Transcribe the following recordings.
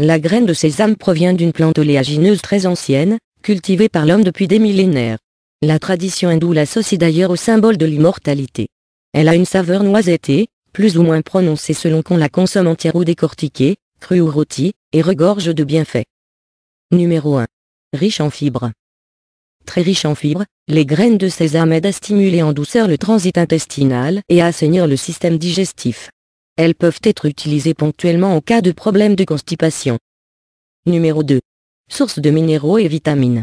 La graine de sésame provient d'une plante oléagineuse très ancienne, cultivée par l'homme depuis des millénaires. La tradition hindoue l'associe d'ailleurs au symbole de l'immortalité. Elle a une saveur noisettée, plus ou moins prononcée selon qu'on la consomme entière ou décortiquée, crue ou rôtie, et regorge de bienfaits. Numéro 1. Riche en fibres. Très riche en fibres, les graines de sésame aident à stimuler en douceur le transit intestinal et à assainir le système digestif. Elles peuvent être utilisées ponctuellement en cas de problème de constipation. Numéro 2. Source de minéraux et vitamines.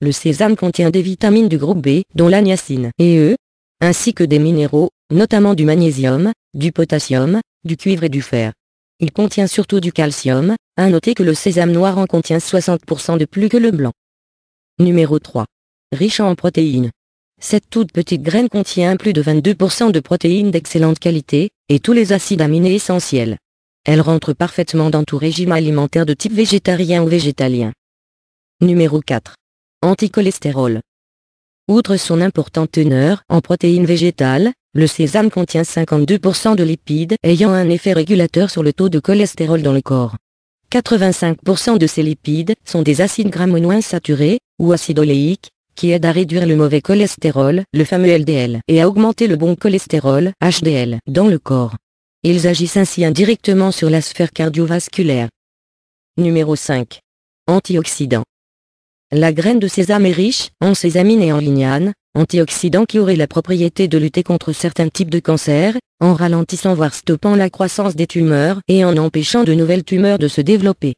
Le sésame contient des vitamines du groupe B, dont la et E, ainsi que des minéraux, notamment du magnésium, du potassium, du cuivre et du fer. Il contient surtout du calcium, à noter que le sésame noir en contient 60% de plus que le blanc. Numéro 3. Riche en protéines. Cette toute petite graine contient plus de 22% de protéines d'excellente qualité, et tous les acides aminés essentiels. Elle rentre parfaitement dans tout régime alimentaire de type végétarien ou végétalien. Numéro 4. Anticholestérol. Outre son importante teneur en protéines végétales, le sésame contient 52% de lipides ayant un effet régulateur sur le taux de cholestérol dans le corps. 85% de ces lipides sont des acides gras saturés, ou acides oléiques, qui aide à réduire le mauvais cholestérol, le fameux LDL, et à augmenter le bon cholestérol, HDL, dans le corps. Ils agissent ainsi indirectement sur la sphère cardiovasculaire. Numéro 5. Antioxydants. La graine de sésame est riche en sésamine et en lignane, antioxydants qui auraient la propriété de lutter contre certains types de cancers, en ralentissant voire stoppant la croissance des tumeurs et en empêchant de nouvelles tumeurs de se développer.